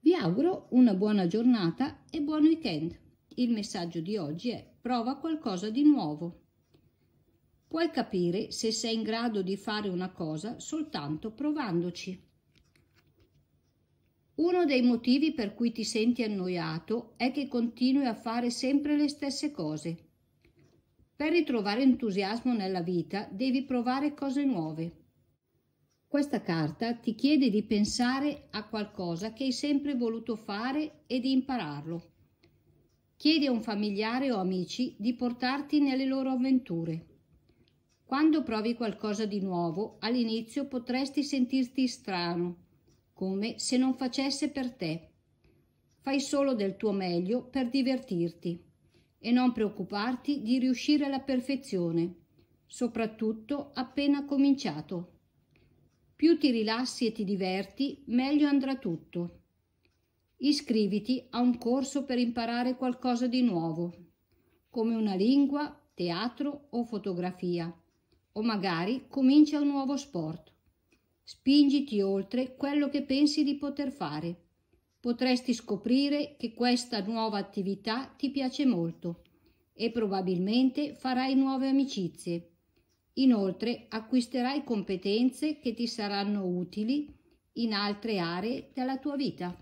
Vi auguro una buona giornata e buon weekend. Il messaggio di oggi è prova qualcosa di nuovo. Puoi capire se sei in grado di fare una cosa soltanto provandoci. Uno dei motivi per cui ti senti annoiato è che continui a fare sempre le stesse cose. Per ritrovare entusiasmo nella vita devi provare cose nuove. Questa carta ti chiede di pensare a qualcosa che hai sempre voluto fare e di impararlo. Chiedi a un familiare o amici di portarti nelle loro avventure. Quando provi qualcosa di nuovo, all'inizio potresti sentirti strano, come se non facesse per te. Fai solo del tuo meglio per divertirti e non preoccuparti di riuscire alla perfezione, soprattutto appena cominciato. Più ti rilassi e ti diverti, meglio andrà tutto. Iscriviti a un corso per imparare qualcosa di nuovo, come una lingua, teatro o fotografia, o magari comincia un nuovo sport. Spingiti oltre quello che pensi di poter fare. Potresti scoprire che questa nuova attività ti piace molto e probabilmente farai nuove amicizie. Inoltre acquisterai competenze che ti saranno utili in altre aree della tua vita.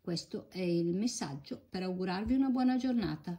Questo è il messaggio per augurarvi una buona giornata.